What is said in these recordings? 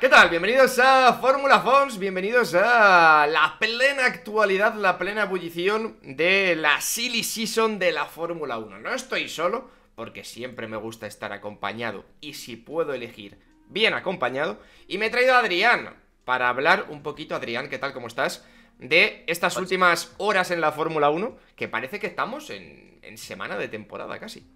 ¿qué tal? Bienvenidos a Fórmula Fons, bienvenidos a la plena actualidad, la plena ebullición de la silly season de la Fórmula 1. No estoy solo, porque siempre me gusta estar acompañado y si puedo elegir, bien acompañado. Y me he traído a Adrián para hablar un poquito, Adrián, ¿qué tal? ¿Cómo estás? De estas pues últimas horas en la Fórmula 1, que parece que estamos en semana de temporada casi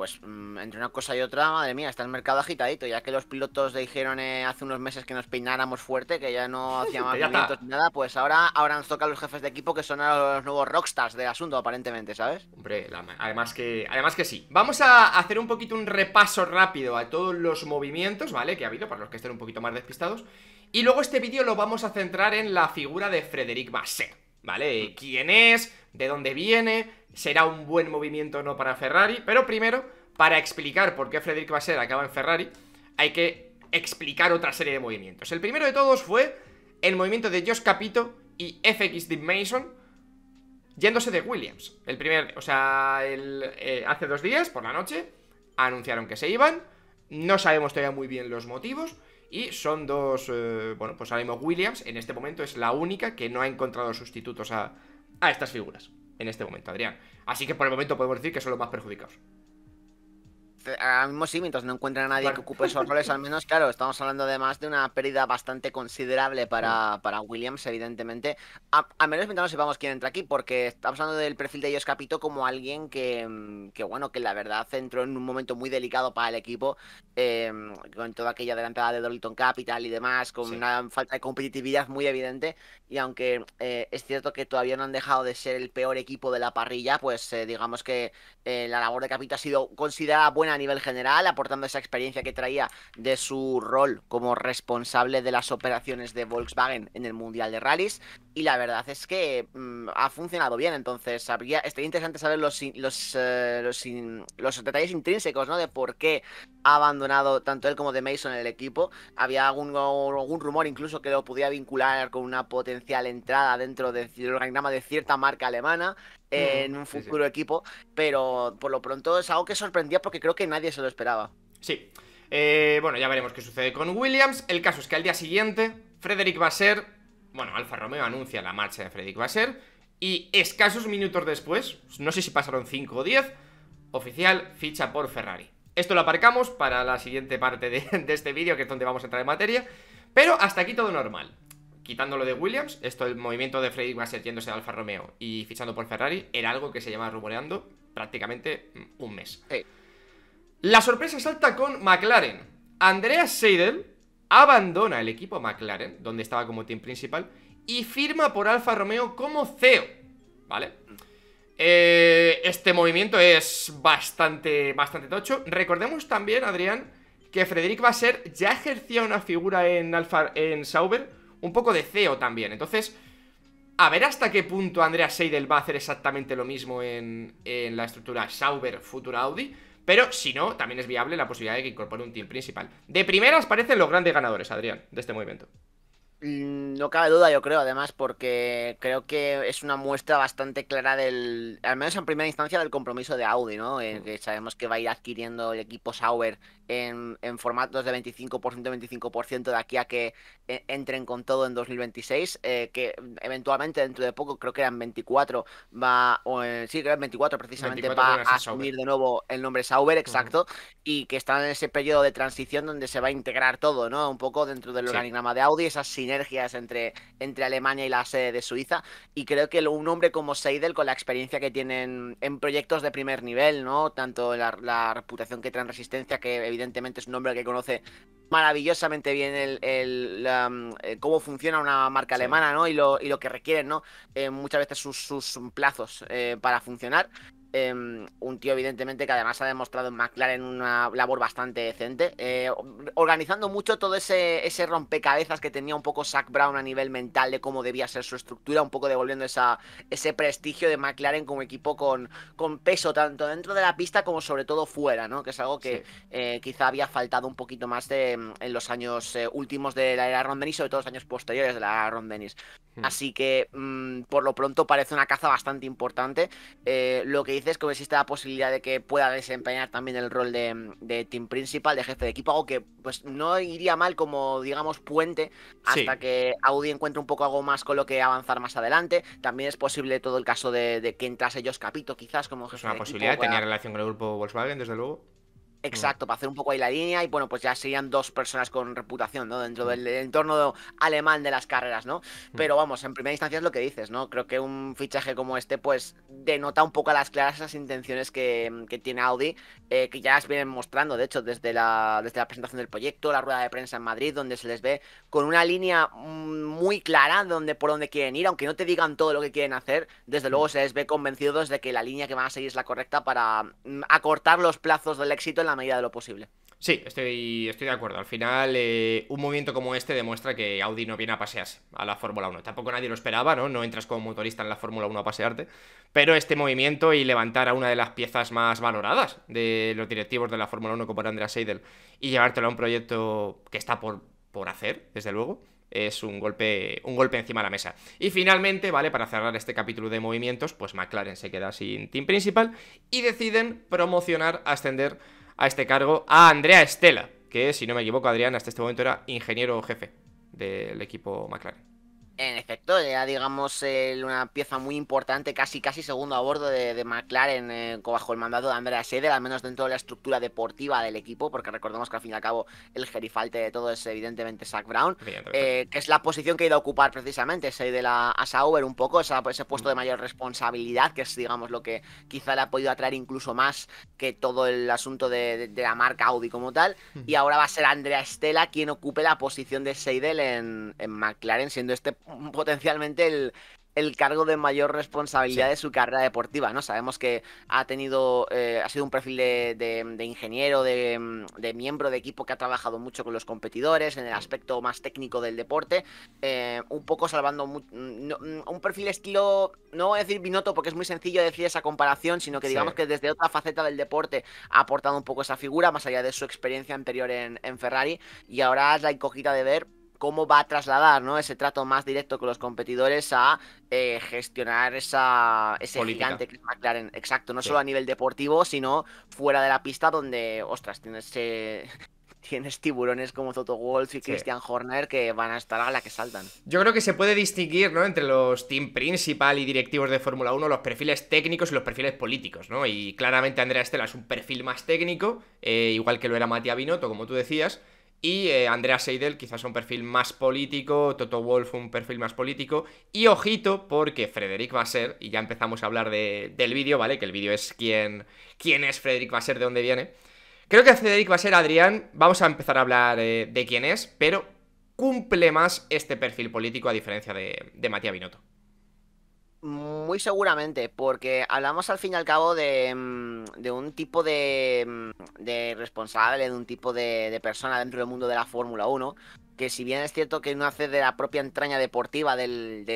pues mm, entre una cosa y otra, madre mía, está el mercado agitadito. Ya que los pilotos dijeron eh, hace unos meses que nos peináramos fuerte, que ya no hacíamos nada, pues ahora, ahora nos toca a los jefes de equipo que son los nuevos rockstars del asunto, aparentemente, ¿sabes? Hombre, además, que, además que sí. Vamos a hacer un poquito un repaso rápido a todos los movimientos, ¿vale? Que ha habido, para los que estén un poquito más despistados. Y luego este vídeo lo vamos a centrar en la figura de Frederic Basset. ¿vale? Eh, ¿Quién es? ¿De dónde viene? ¿Será un buen movimiento o no para Ferrari? Pero primero, para explicar por qué Frederick Vasseur acaba en Ferrari, hay que explicar otra serie de movimientos. El primero de todos fue el movimiento de Josh Capito y FX Deep Mason yéndose de Williams. El primer, o sea, eh, hace dos días, por la noche, anunciaron que se iban. No sabemos todavía muy bien los motivos. Y son dos, eh, bueno, pues ahora Williams en este momento es la única que no ha encontrado sustitutos a, a estas figuras en este momento, Adrián. Así que por el momento podemos decir que son los más perjudicados. Eh, ahora mismo sí, mientras no encuentren a nadie que ocupe esos roles, al menos, claro, estamos hablando además de una pérdida bastante considerable para, para Williams, evidentemente. A, menos mientras no sepamos quién entra aquí, porque estamos hablando del perfil de ellos Capito como alguien mm, que, bueno, que la verdad entró en un momento muy delicado para el equipo, em, con toda aquella adelantada de Dolton Capital y demás, con una falta de competitividad muy evidente. Y aunque eh, es cierto que todavía no han dejado de ser el peor equipo de la parrilla, pues eh, digamos que la labor de Capito ha sido considerada buena a nivel general, aportando esa experiencia que traía de su rol como responsable de las operaciones de Volkswagen en el Mundial de rallies Y la verdad es que mm, ha funcionado bien, entonces habría, estaría interesante saber los, los, eh, los, detalles intrínsecos ¿no? de por qué ha abandonado tanto él como de Mason el equipo. Había algún, algún rumor incluso que lo pudiera vincular con una potencial entrada dentro del organigrama de cierta marca alemana en un futuro equipo, pero por lo pronto es algo que sorprendía porque creo que nadie se lo esperaba. Sí. Eh, bueno, ya veremos qué sucede con Williams. El caso es que al día siguiente, Frederick ser, bueno, Alfa Romeo anuncia la marcha de Frederick ser y escasos minutos después, no sé si pasaron 5 o 10, oficial ficha por Ferrari. Esto lo aparcamos para la siguiente parte de, de este vídeo, que es donde vamos a entrar en materia, pero hasta aquí todo normal quitándolo de Williams, esto el movimiento de Freddy Wasser yéndose a Alfa Romeo y fichando por Ferrari era algo que se llevaba rumoreando prácticamente mm, un mes. La sorpresa salta con McLaren. Andreas Seidel abandona el equipo McLaren, donde estaba como team principal, y firma por Alfa Romeo como CEO, ¿vale? Eh, este movimiento es bastante, bastante tocho. Recordemos también, Adrián, que Frederick Vasser ya ejercía una figura en, Alfa, en Sauber un poco de CEO también. Entonces, a ver hasta qué punto Andrea Seidel va a hacer exactamente lo mismo en, en la estructura Sauber Futura Audi. Pero si no, también es viable la posibilidad de que incorpore un team principal. De primeras parecen los grandes ganadores, Adrián, de este movimiento. Mm, no cabe duda, yo creo, además, porque creo que es una muestra bastante clara del, al menos en primera instancia, del compromiso de Audi, ¿no? Eh, que sabemos que va a ir adquiriendo el equipo Sauber en, formatos de 25%, 25% de aquí a que eh, entren con todo en 2026, eh, que eventualmente dentro de poco, creo que eran 24, va, o, eh, sí, que eran 24 precisamente, va a asumir de nuevo el nombre Sauber, exacto, y que están en ese periodo de transición donde se va a integrar todo, ¿no? Un poco dentro del organigrama de Audi, esas sinergias entre, entre Alemania y la sede de Suiza, y creo que un hombre como Seidel, con la experiencia que tienen en proyectos de primer nivel, ¿no? Tanto la, la reputación que traen Resistencia, que evidentemente evidentemente es un hombre que conoce maravillosamente bien el, mm, eh, cómo funciona una marca alemana, Y lo, que requieren, ¿no? Eh, muchas veces sus, plazos eh, para funcionar. Em, un tío, evidentemente, que además ha demostrado en McLaren una labor bastante decente. Eh, organizando mucho todo ese, ese, rompecabezas que tenía un poco Zach Brown a nivel mental de cómo debía ser su estructura, un poco devolviendo esa, ese prestigio de McLaren como equipo con, con peso, tanto dentro de la pista como sobre todo fuera, ¿no? Que es algo que eh, quizá había faltado un poquito más em, en los años eh, últimos de la era Ron Dennis, sobre todo los años posteriores de la era Ron Dennis. Hmm. Así que, mm, por lo pronto, parece una caza bastante importante. lo que dices que existe la posibilidad de que pueda desempeñar también el rol de, de, team principal, de jefe de equipo, algo que pues no iría mal como, digamos, puente hasta que Audi encuentre un poco algo más con lo que avanzar más adelante. También es posible todo el caso de, que entrase ellos Capito, quizás, como jefe Es una posibilidad, tenía relación con el grupo Volkswagen, desde luego. Exacto, para hacer un poco ahí la línea y bueno, pues ya serían dos personas con reputación, ¿no? Dentro mm. del entorno alemán de las carreras, ¿no? Mm. Pero vamos, en primera instancia es lo que dices, ¿no? Creo que un fichaje como este, pues denota un poco a las claras esas intenciones que, tiene Audi, eh, que ya las vienen mostrando, de hecho, desde la, desde la presentación del proyecto, la rueda de prensa en Madrid, donde se les ve con una línea mm, muy clara donde, por dónde quieren ir, aunque no te digan todo lo que quieren hacer, desde luego se les ve convencidos de que la línea que van a seguir es la correcta para acortar los plazos del éxito en a medida de lo posible. Sí, estoy, estoy de acuerdo. Al final, eh, un movimiento como este demuestra que Audi no viene a pasearse a la Fórmula 1. Tampoco nadie lo esperaba, ¿no? No entras como motorista en la Fórmula 1 a pasearte. Pero este movimiento y levantar a una de las piezas más valoradas de los directivos de la Fórmula 1, como era Andrea Seidel, y llevártelo a un proyecto que está por, hacer, desde luego, es un golpe, un golpe encima de la mesa. Y finalmente, ¿vale? Para cerrar este capítulo de movimientos, pues McLaren se queda sin team principal y deciden promocionar, ascender a este cargo a Andrea Estela, que si no me equivoco, Adrián, hasta este momento era ingeniero jefe del equipo McLaren. En efecto, era digamos una pieza muy importante, casi casi segundo a bordo de, McLaren eh, bajo el mandato de Andrea Seidel, al menos dentro de la estructura deportiva del equipo, porque recordemos que al fin y al cabo el gerifalte de todo es evidentemente Zach Brown, eh, que es la posición que ha ido a ocupar precisamente, Seidel a Sauber un poco, ese pues, puesto de mm. mayor responsabilidad, que es digamos lo que quizá le ha podido atraer incluso más que todo el asunto de, la marca Audi como tal, mm. y ahora va a ser Andrea Stella quien ocupe la posición de Seidel en, en McLaren, siendo este potencialmente el, cargo de mayor responsabilidad de su carrera deportiva, ¿no? Sabemos que ha tenido, eh, ha sido un perfil de, de, ingeniero, de, de, miembro de equipo que ha trabajado mucho con los competidores en el aspecto más técnico del deporte, eh, un poco salvando un perfil estilo, no voy a decir binoto porque es muy sencillo decir esa comparación, sino que digamos que desde otra faceta del deporte ha aportado un poco esa figura, más allá de su experiencia anterior en, Ferrari, y ahora es la encogida de ver cómo va a trasladar ¿no? ese trato más directo con los competidores a eh, gestionar esa, ese gigante que es McLaren. Exacto, no solo a nivel deportivo, sino fuera de la pista donde, ostras, tienes... Eh, tienes tiburones como Toto Wolf y Christian Horner que van a estar a la que saltan. Yo creo que se puede distinguir, ¿no? Entre los team principal y directivos de Fórmula 1, los perfiles técnicos y los perfiles políticos, ¿no? Y claramente Andrea Estela es un perfil más técnico, eh, igual que lo era Matías Binotto, como tú decías y eh, Andrea Seidel quizás un perfil más político, Toto Wolf un perfil más político, y ojito porque Frederic ser y ya empezamos a hablar del vídeo, ¿vale? Que el vídeo es quién, quién es Frederic ser, de dónde viene. Creo que a ser Adrián, vamos a empezar a hablar eh, de quién es, pero cumple más este perfil político a diferencia de, de Matías Binotto. Muy seguramente, porque hablamos al fin y al cabo de, mm, un tipo de, mm, de, responsable, de un tipo de, de persona dentro del mundo de la Fórmula 1 que si bien es cierto que no hace de la propia entraña deportiva del,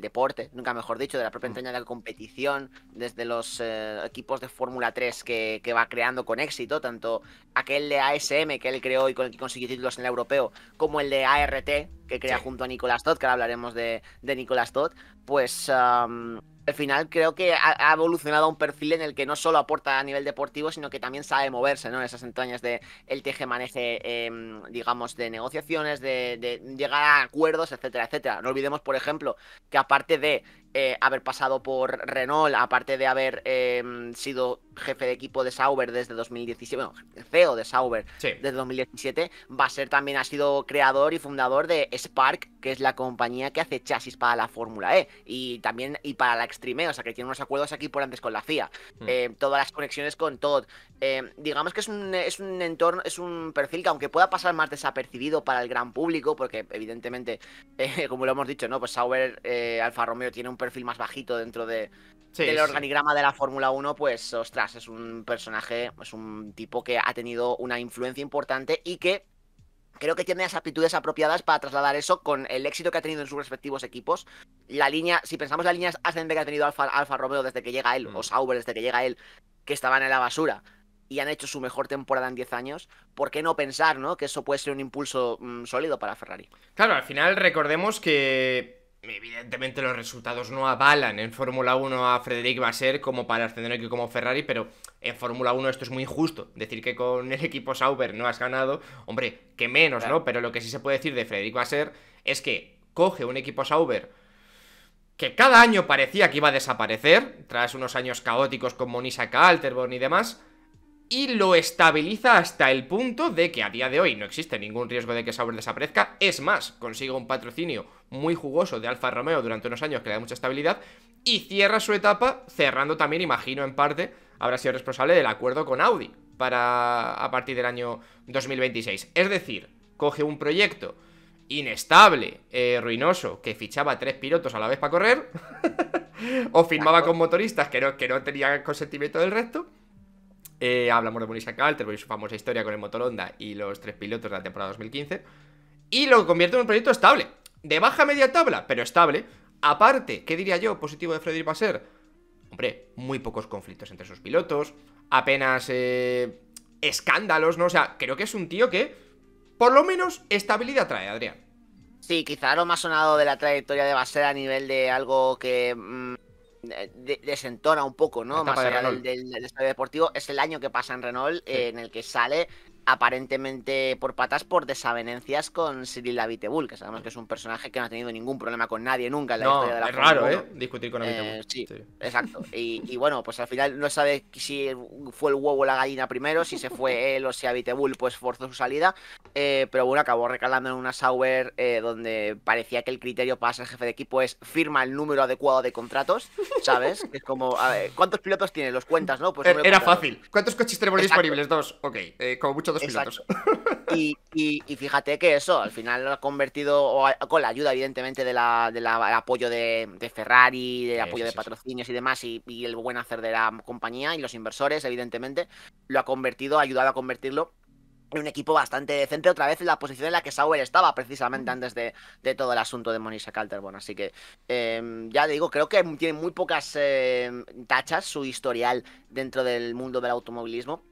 deporte, nunca mejor dicho, de la propia mm. entraña de la competición, desde los eh, equipos de Fórmula 3 que, va creando con éxito, tanto aquel de ASM que él creó y con el que consiguió títulos en el europeo, como el de ART que crea junto a Nicolás Todd, que ahora hablaremos de, de Nicolás Todd, pues al final creo que ha, evolucionado a un perfil en el que no solo aporta a nivel deportivo, sino que también sabe moverse, ¿no? En esas entrañas de el teje maneje, em, digamos, de negociaciones, de, de, llegar a acuerdos, etcétera, etcétera. No olvidemos, por ejemplo, que aparte de eh, haber pasado por Renault, aparte de haber em, sido jefe de equipo de Sauber desde 2017, bueno, CEO de Sauber desde 2017, va a ser también, ha sido creador y fundador de Spark, que es la compañía que hace chasis para la Fórmula E y también y para la Extreme, o sea que tiene unos acuerdos aquí por antes con la FIA. Mm. Eh, todas las conexiones con Todd. Eh, digamos que es un, entorno, es un perfil que aunque pueda pasar más desapercibido para el gran público, porque evidentemente, como lo hemos dicho, ¿no? Pues Sauber, Alfa Romeo tiene un perfil perfil más bajito dentro de, del organigrama de la Fórmula 1, pues ostras, es un personaje, es un tipo que ha tenido una influencia importante y que creo que tiene las aptitudes apropiadas para trasladar eso con el éxito que ha tenido en sus respectivos equipos. La línea, si pensamos la línea ascendente que ha tenido Alfa, Romeo desde que llega él, los mm. o Sauber desde que llega él, que estaban en la basura y han hecho su mejor temporada en 10 años, ¿por qué no pensar ¿no? que eso puede ser un impulso mm, sólido para Ferrari? Claro, al final recordemos que Evidentemente los resultados no avalan en Fórmula 1 a Frederic Vasser como para ascender y como Ferrari, pero en Fórmula 1 esto es muy injusto. Decir que con el equipo Sauber no has ganado, hombre, que menos, ¿no? Pero lo que sí se puede decir de Frederic Vasseur... es que coge un equipo Sauber que cada año parecía que iba a desaparecer, tras unos años caóticos con Monisa Alterborn y demás, y lo estabiliza hasta el punto de que a día de hoy no existe ningún riesgo de que Sauber desaparezca. Es más, consigue un patrocinio muy jugoso de Alfa Romeo durante unos años que le da mucha estabilidad. Y cierra su etapa cerrando también, imagino, en parte, habrá sido responsable del acuerdo con Audi para a partir del año 2026. Es decir, coge un proyecto inestable, eh, ruinoso, que fichaba tres pilotos a la vez para correr, o firmaba con motoristas que no, que no tenían consentimiento del resto. Eh, hablamos de Monisa Calter su famosa historia con el Motoronda y los tres pilotos de la temporada 2015. Y lo convierte en un proyecto estable de baja media tabla, pero estable. Aparte, ¿qué diría yo positivo de Frederic Vasseur? Hombre, muy pocos conflictos entre sus pilotos, apenas eh, escándalos, ¿no? O sea, creo que es un tío que por lo menos estabilidad trae, Adrián. Sí, quizá lo más sonado de la trayectoria de Vasseur a nivel de algo que mm, desentona un poco, ¿no? Más allá del, estadio deportivo, es el año que pasa en Renault, eh, en el que sale aparentemente por patas por desavenencias con Cyril Abitebull, que sabemos que es un personaje que no ha tenido ningún problema con nadie nunca en la historia de la es raro, ¿eh? Discutir con Abitebull. Eh, sí, exacto. Y, bueno, pues al final no sabe si fue el huevo o la gallina primero, si se fue él o si Abitebull pues forzó su salida, eh, pero bueno, acabó recalando en una Sauber eh, donde parecía que el criterio para ser jefe de equipo es firma el número adecuado de contratos, ¿sabes? Es como, a ver, ¿cuántos pilotos tienes? Los cuentas, ¿no? Pues er, Era, fácil. ¿Cuántos coches tenemos disponibles? Dos. Ok, como mucho Exacto. Y, fíjate que eso, al final lo ha convertido, con la ayuda evidentemente del de la, de apoyo de, Ferrari, del apoyo de patrocinios y demás, y, el buen hacer de la compañía y los inversores, evidentemente, lo ha convertido, ha ayudado a convertirlo en un equipo bastante decente, otra vez en la posición en la que Sauer estaba precisamente antes de, todo el asunto de Monisa bueno, Así que, em, ya digo, creo que tiene muy pocas em, tachas su historial dentro del mundo del automovilismo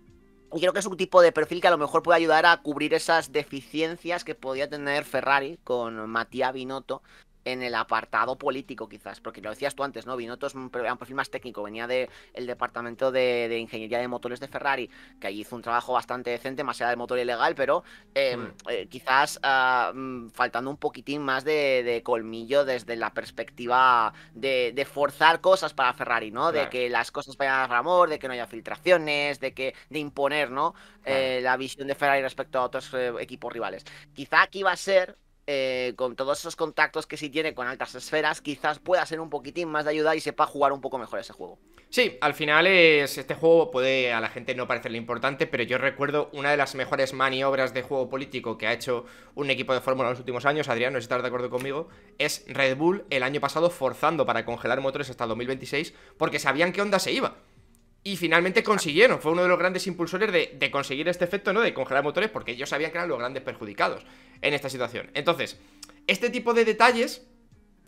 y creo que es un tipo de perfil que a lo mejor puede ayudar a cubrir esas deficiencias que podía tener Ferrari con Mattia Binotto en el apartado político quizás, porque lo decías tú antes, ¿no? Binotto es un, perfil más técnico, venía del departamento de, ingeniería de motores de Ferrari, que ahí hizo un trabajo bastante decente, más allá del motor ilegal, pero em, mm. eh, quizás ah, mm, faltando un poquitín más de, colmillo desde la perspectiva de, forzar cosas para Ferrari, ¿no? De que las cosas vayan a amor, de que no haya filtraciones, de que de imponer, ¿no? Eh, la visión de Ferrari respecto a otros eh, equipos rivales. Quizá aquí va a ser eh, con todos esos contactos que sí tiene con altas esferas, quizás pueda ser un poquitín más de ayuda y sepa jugar un poco mejor ese juego. Sí, al final este juego puede a la gente no parecerle importante, pero yo recuerdo una de las mejores maniobras de juego político que ha hecho un equipo de Fórmula en los últimos años, Adrián, no sé si estás de acuerdo conmigo, es Red Bull el año pasado forzando para congelar motores hasta 2026 porque sabían qué onda se iba. Y finalmente consiguieron, fue uno de los grandes impulsores de, conseguir este efecto, ¿no? De congelar motores, porque ellos sabían que eran los grandes perjudicados en esta situación. Entonces, este tipo de detalles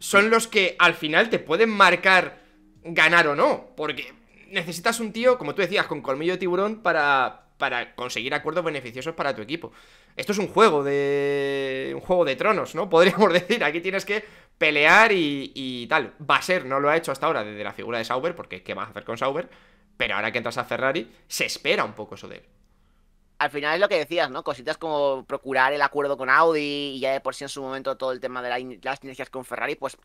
son los que al final te pueden marcar ganar o no, porque necesitas un tío, como tú decías, con colmillo de tiburón para, para conseguir acuerdos beneficiosos para tu equipo. Esto es un juego de. un juego de tronos, ¿no? Podríamos decir. Aquí tienes que pelear y, y tal. ser, no lo ha hecho hasta ahora desde la figura de Sauber, porque ¿qué vas a hacer con Sauber? Pero ahora que entras a Ferrari, se espera un poco eso de él. Al final es lo que decías, ¿no? Cositas como procurar el acuerdo con Audi y ya de por sí en su momento todo el tema de las sinergias con Ferrari, pues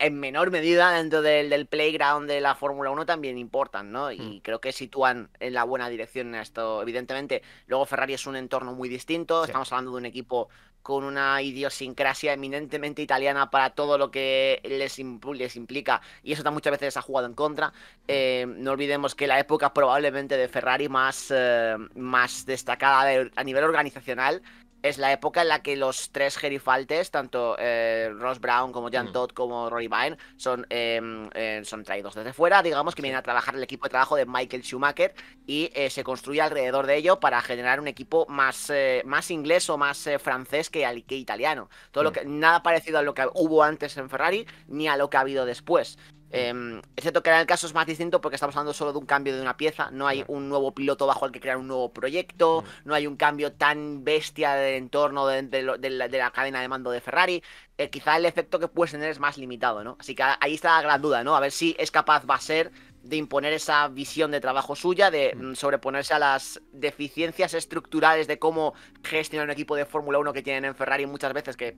en menor medida dentro del, playground de la Fórmula 1 también importan, ¿no? Y hmm. creo que sitúan en la buena dirección esto, evidentemente. Luego Ferrari es un entorno muy distinto, estamos hablando de un equipo con una idiosincrasia eminentemente italiana para todo lo que les, implica, y eso muchas veces ha jugado en contra. Eh, no olvidemos que la época probablemente de Ferrari más, eh, más destacada a nivel organizacional es la época en la que los tres gerifaltes, tanto eh, Ross Brown como Jan Todd como Rory Byrne, son, em, eh, son traídos desde fuera, digamos, que vienen a trabajar el equipo de trabajo de Michael Schumacher y eh, se construye alrededor de ello para generar un equipo más, más inglés o más francés que, que italiano. Todo lo mm. que, nada parecido a lo que hubo antes en Ferrari ni a lo que ha habido después excepto em, que en el caso es más distinto porque estamos hablando solo de un cambio de una pieza, no hay un nuevo piloto bajo el que crear un nuevo proyecto, no hay un cambio tan bestia del entorno de, la, cadena de mando de Ferrari. Eh, quizá el efecto que puedes tener es más limitado, ¿no? Así que ahí está la gran duda, ¿no? A ver si es capaz va a ser de imponer esa visión de trabajo suya, de mm. Mm, sobreponerse a las deficiencias estructurales de cómo gestionar un equipo de Fórmula 1 que tienen en Ferrari muchas veces que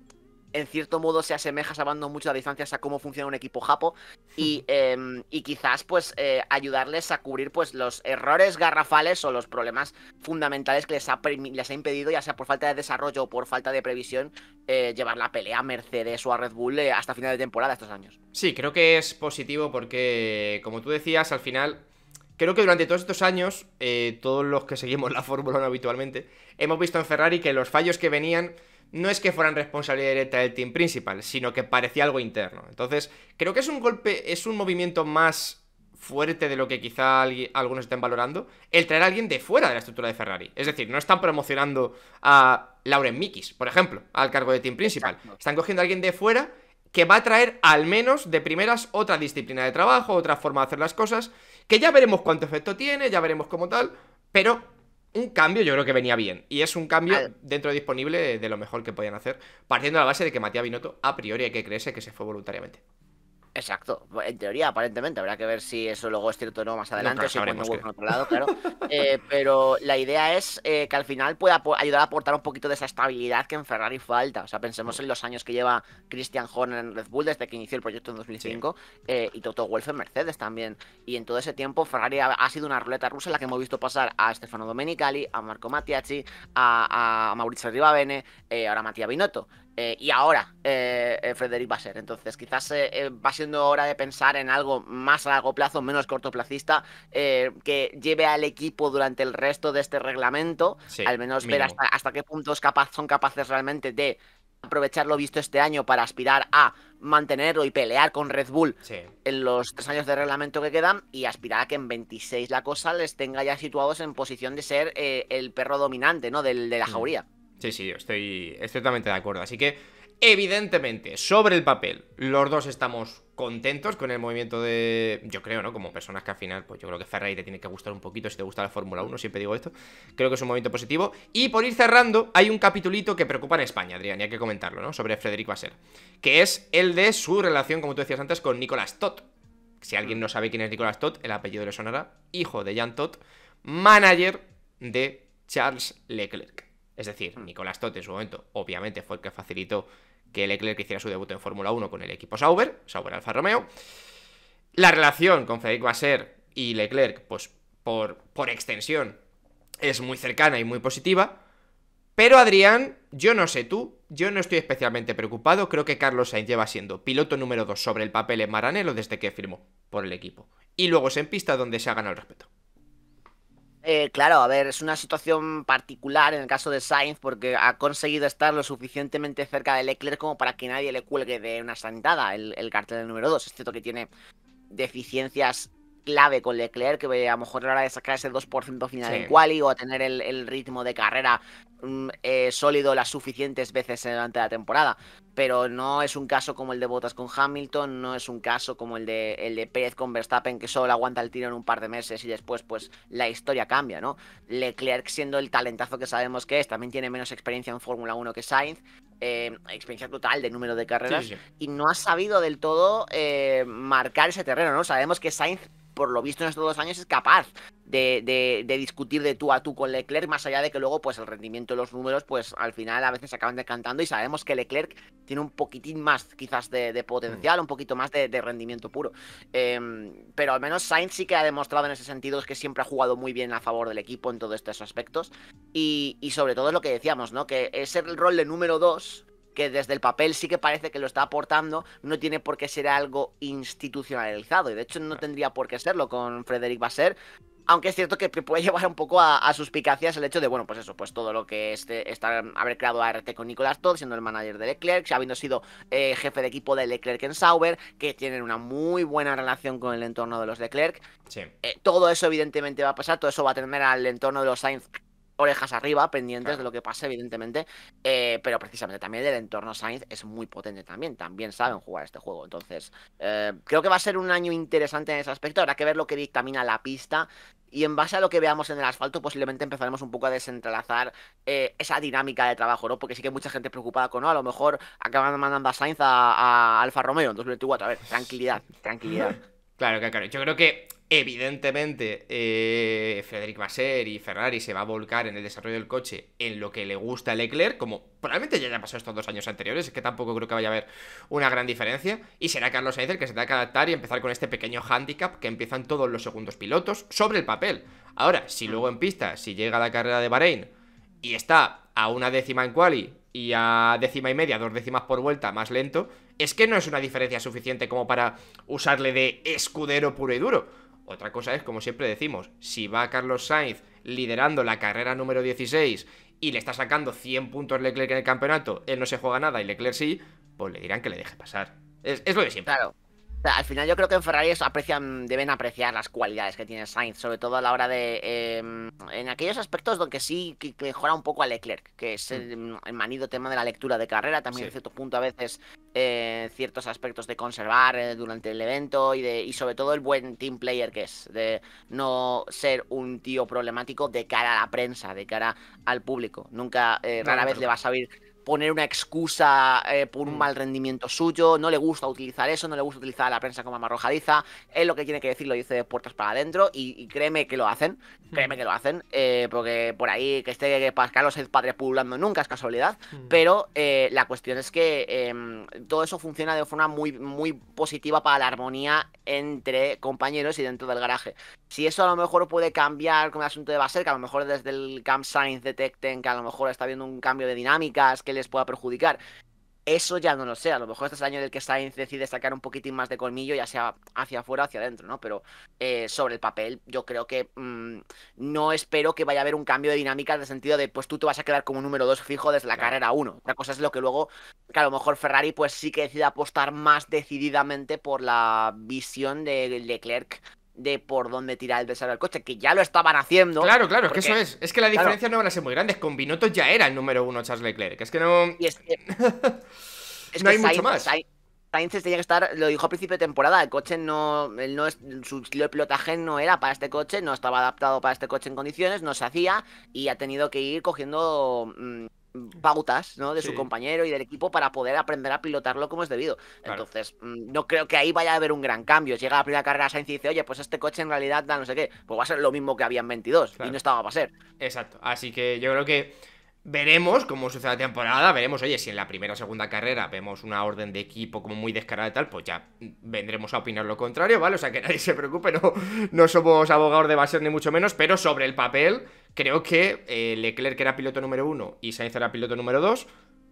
en cierto modo se asemeja sabiendo mucho las distancias a cómo funciona un equipo japo em, y, quizás pues eh, ayudarles a cubrir pues los errores garrafales o los problemas fundamentales que les ha, les ha impedido, ya sea por falta de desarrollo o por falta de previsión, eh, llevar la pelea a Mercedes o a Red Bull eh, hasta final de temporada estos años. Sí, creo que es positivo porque, como tú decías, al final... Creo que durante todos estos años, todos los que seguimos la Fórmula 1 habitualmente, hemos visto en Ferrari que los fallos que venían no es que fueran responsabilidad directa del team principal, sino que parecía algo interno. Entonces, creo que es un golpe, es un movimiento más fuerte de lo que quizá alguien, algunos estén valorando, el traer a alguien de fuera de la estructura de Ferrari. Es decir, no están promocionando a Lauren Mikis, por ejemplo, al cargo de team principal. Están cogiendo a alguien de fuera que va a traer al menos de primeras otra disciplina de trabajo, otra forma de hacer las cosas, que ya veremos cuánto efecto tiene, ya veremos cómo tal, pero un cambio yo creo que venía bien. Y es un cambio dentro de disponible de, de, lo mejor que podían hacer, partiendo de la base de que Matías Binotto a priori hay que creerse que se fue voluntariamente. Exacto, en teoría, aparentemente, habrá que ver si eso luego es cierto o no más adelante, si otro lado, claro. Eh, pero la idea es eh, que al final pueda ayudar a aportar un poquito de esa estabilidad que en Ferrari falta. O sea, pensemos en los años que lleva Christian Horner en Red Bull desde que inició el proyecto en 2005 eh, y Toto Wolff en Mercedes también. Y en todo ese tiempo, Ferrari ha, sido una ruleta rusa en la que hemos visto pasar a Stefano Domenicali, a Marco Mattiacci, a, Maurizio Rivabene, ahora a Mattia Binotto. Eh, y ahora eh, eh, Frederic va a ser. Entonces, quizás eh, va siendo hora de pensar en algo más a largo plazo, menos cortoplacista, que lleve al equipo durante el resto de este reglamento, al menos ver hasta, qué puntos son capaces realmente de aprovechar lo visto este año para aspirar a mantenerlo y pelear con Red Bull en los tres años de reglamento que quedan y aspirar a que en 26 la cosa les tenga ya situados en posición de ser el perro dominante ¿no? Del, de la mm. jauría. Sí, sí, estoy, exactamente de acuerdo. Así que, evidentemente, sobre el papel, los dos estamos contentos con el movimiento de. Yo creo, ¿no? Como personas que al final, pues yo creo que Ferrari te tiene que gustar un poquito si te gusta la Fórmula 1, siempre digo esto. Creo que es un movimiento positivo. Y por ir cerrando, hay un capitulito que preocupa en España, Adrián, y hay que comentarlo, ¿no? Sobre Frederic Vasser, Que es el de su relación, como tú decías antes, con Nicolás Todd. Si alguien no sabe quién es Nicolás Todd, el apellido le sonará. Hijo de Jan Todd, manager de Charles Leclerc. Es decir, mm. Nicolás Tote en su momento, obviamente, fue el que facilitó que Leclerc hiciera su debut en Fórmula 1 con el equipo Sauber, Sauber Alfa Romeo. La relación con Federico Basser y Leclerc, pues por, por extensión, es muy cercana y muy positiva. Pero Adrián, yo no sé tú, yo no estoy especialmente preocupado. Creo que Carlos Sainz lleva siendo piloto número 2 sobre el papel en Maranello desde que firmó por el equipo. Y luego es en pista donde se ha ganado el respeto. Eh, claro, a ver, es una situación particular en el caso de Sainz porque ha conseguido estar lo suficientemente cerca del Leclerc como para que nadie le cuelgue de una santada el, cartel número 2. Es que tiene deficiencias clave con Leclerc, que eh, a lo mejor a la hora de sacar ese 2% final en quali o a tener el, ritmo de carrera mm, eh, sólido las suficientes veces durante la temporada. Pero no es un caso como el de Bottas con Hamilton, no es un caso como el de, Pérez con Verstappen, que solo aguanta el tiro en un par de meses y después pues la historia cambia, ¿no? Leclerc siendo el talentazo que sabemos que es, también tiene menos experiencia en Fórmula 1 que Sainz, eh, experiencia total de número de carreras, y no ha sabido del todo marcar ese terreno, ¿no? Sabemos que Sainz por lo visto en estos dos años es capaz de, discutir de tú a tú con Leclerc, más allá de que luego pues el rendimiento de los números pues al final a veces se acaban decantando y sabemos que Leclerc tiene un poquitín más quizás de, potencial, un poquito más de, rendimiento puro. Em, pero al menos Sainz sí que ha demostrado en ese sentido es que siempre ha jugado muy bien a favor del equipo en todos estos aspectos y, sobre todo es lo que decíamos, ¿no? Que es el rol de número 2 que desde el papel sí que parece que lo está aportando, no tiene por qué ser algo institucionalizado. Y de hecho no tendría por qué serlo con Frederick Basser. Aunque es cierto que puede llevar un poco a, suspicacias el hecho de, bueno, pues eso, pues todo lo que es este, haber creado ART con Nicolás Todd, siendo el manager de Leclerc, habiendo sido eh, jefe de equipo de Leclerc en Sauber, que tienen una muy buena relación con el entorno de los Leclerc. Eh, todo eso evidentemente va a pasar, todo eso va a tener al entorno de los Sainz orejas arriba, pendientes de lo que pase, evidentemente. Eh, pero precisamente también el entorno Sainz es muy potente también. También saben jugar este juego. Entonces, eh, creo que va a ser un año interesante en ese aspecto. Habrá que ver lo que dictamina la pista. Y en base a lo que veamos en el asfalto, posiblemente empezaremos un poco a desentrelazar eh, esa dinámica de trabajo, ¿no? Porque sí que hay mucha gente preocupada con, ah, a lo mejor acaban mandando a Sainz a, a Alfa Romeo en 2024. A ver, tranquilidad, tranquilidad. Claro, claro, claro. Yo creo que Evidentemente, eh, Frederic Vasser y Ferrari se va a volcar en el desarrollo del coche en lo que le gusta a Leclerc, como probablemente ya haya pasado estos dos años anteriores, es que tampoco creo que vaya a haber una gran diferencia. Y será Carlos Sainz que se tenga que adaptar y empezar con este pequeño handicap que empiezan todos los segundos pilotos sobre el papel. Ahora, si luego en pista, si llega la carrera de Bahrein y está a una décima en quali y a décima y media, dos décimas por vuelta, más lento, es que no es una diferencia suficiente como para usarle de escudero puro y duro. Otra cosa es, como siempre decimos, si va Carlos Sainz liderando la carrera número 16 y le está sacando 100 puntos Leclerc en el campeonato, él no se juega nada y Leclerc sí, pues le dirán que le deje pasar. Es, es lo de siempre. Claro al final yo creo que en Ferrari aprecian, deben apreciar las cualidades que tiene Sainz, sobre todo a la hora de... Em, en aquellos aspectos donde sí que, mejora un poco a Leclerc, que es mm. el, manido tema de la lectura de carrera, también en cierto punto a veces eh, ciertos aspectos de conservar eh, durante el evento y, de, y sobre todo el buen team player que es, de no ser un tío problemático de cara a la prensa, de cara al público. Nunca, eh, rara vez le vas a oír poner una excusa eh, por un mm. mal rendimiento suyo, no le gusta utilizar eso, no le gusta utilizar a la prensa como amarrojadiza, él lo que tiene que decir, lo dice de puertas para adentro y, créeme que lo hacen, mm. créeme que lo hacen, eh, porque por ahí que esté Carlos el padre pululando nunca es casualidad, mm. pero eh, la cuestión es que em, todo eso funciona de forma muy, muy positiva para la armonía entre compañeros y dentro del garaje. Si eso a lo mejor puede cambiar con el asunto de Baser, que a lo mejor desde el Camp Science detecten que a lo mejor está habiendo un cambio de dinámicas, que les pueda perjudicar. Eso ya no lo sé, a lo mejor este es el año en el que Sainz decide sacar un poquitín más de colmillo, ya sea hacia afuera o hacia adentro, ¿no? Pero eh, sobre el papel, yo creo que mm, no espero que vaya a haber un cambio de dinámica en el sentido de, pues tú te vas a quedar como número dos fijo desde la carrera uno. La cosa es lo que luego, que a lo mejor Ferrari pues sí que decide apostar más decididamente por la visión de Leclerc de por dónde tirar el besar al coche, que ya lo estaban haciendo. Claro, claro, es que eso es. Es que la diferencia no van a ser muy grandes. Con Binotto ya era el número uno Charles Leclerc. Es que no. es que... no hay mucho más. Sainz, tenía que estar, lo dijo a principio de temporada, el coche no, no su estilo de pilotaje no era para este coche, no estaba adaptado para este coche en condiciones, no se hacía y ha tenido que ir cogiendo mm, Pautas, ¿no? de su compañero y del equipo para poder aprender a pilotarlo como es debido. Entonces, mm, no creo que ahí vaya a haber un gran cambio. Llega la primera carrera Sainz y dice, oye, pues este coche en realidad da no sé qué, pues va a ser lo mismo que había en 22 y no estaba para ser. Exacto, así que yo creo que veremos cómo sucede la temporada, veremos, oye, si en la primera o segunda carrera vemos una orden de equipo como muy descarada y tal, pues ya vendremos a opinar lo contrario, ¿vale? O sea, que nadie se preocupe, no, no somos abogados de base ni mucho menos, pero sobre el papel creo que eh, Leclerc, que era piloto número uno, y Sainz era piloto número dos,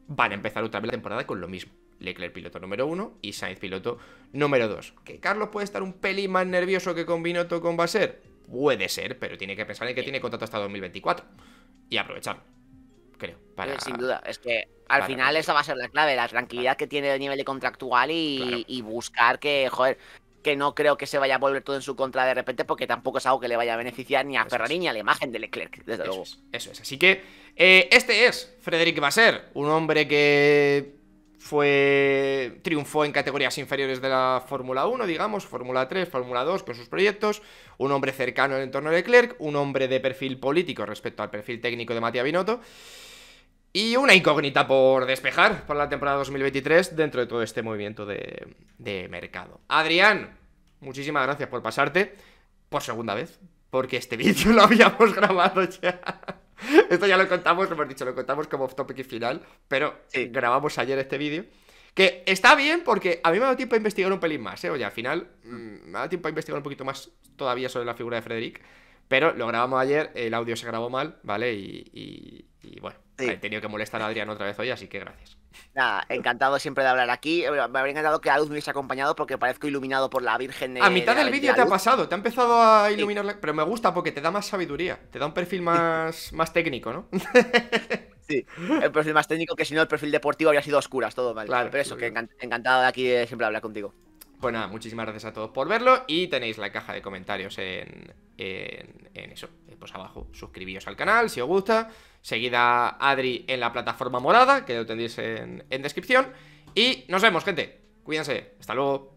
van a empezar otra vez la temporada con lo mismo. Leclerc piloto número uno y Sainz piloto número dos. ¿Que Carlos puede estar un pelín más nervioso que con Binotto con Baser? Puede ser, pero tiene que pensar en que tiene contrato hasta 2024 y aprovecharlo, creo. Para, eh, Sin duda, es que al final esa va a ser la clave, la tranquilidad que tiene el nivel de contractual y, y buscar que, joder, que no creo que se vaya a volver todo en su contra de repente, porque tampoco es algo que le vaya a beneficiar ni a Ferrari ni a la imagen de Leclerc, desde eso luego. Es, eso es. Así que eh, este es Frederick Vasser, un hombre que fue triunfó en categorías inferiores de la Fórmula 1, digamos, Fórmula 3, Fórmula 2 con sus proyectos, un hombre cercano al entorno de Leclerc, un hombre de perfil político respecto al perfil técnico de Matías Binotto. Y una incógnita por despejar para la temporada 2023 dentro de todo este movimiento de, mercado. Adrián, muchísimas gracias por pasarte por segunda vez, porque este vídeo lo habíamos grabado ya. Esto ya lo contamos, lo hemos dicho, lo contamos como off topic y final, pero grabamos ayer este vídeo. Que está bien porque a mí me ha dado tiempo a investigar un pelín más, ¿eh? Oye, al final mm, me ha dado tiempo a investigar un poquito más todavía sobre la figura de Frederick. Pero lo grabamos ayer, el audio se grabó mal, ¿vale? Y, bueno, he tenido que molestar a Adrián otra vez hoy, así que gracias. Nada, encantado siempre de hablar aquí. Me habría encantado que la luz me hubiese acompañado porque parezco iluminado por la Virgen. De, a mitad del vídeo te ha pasado, te ha empezado a iluminar, la... pero me gusta porque te da más sabiduría, te da un perfil más, más técnico, ¿no? sí, el perfil más técnico que si no el perfil deportivo habría sido oscuras, todo mal. Claro, pero eso, que encantado de aquí de siempre hablar contigo. Pues nada, muchísimas gracias a todos por verlo y tenéis la caja de comentarios en, eso, eh, pues abajo. Suscribíos al canal si os gusta, seguida Adri en la plataforma morada, que lo tendréis en descripción. Y nos vemos, gente. Cuídense. Hasta luego.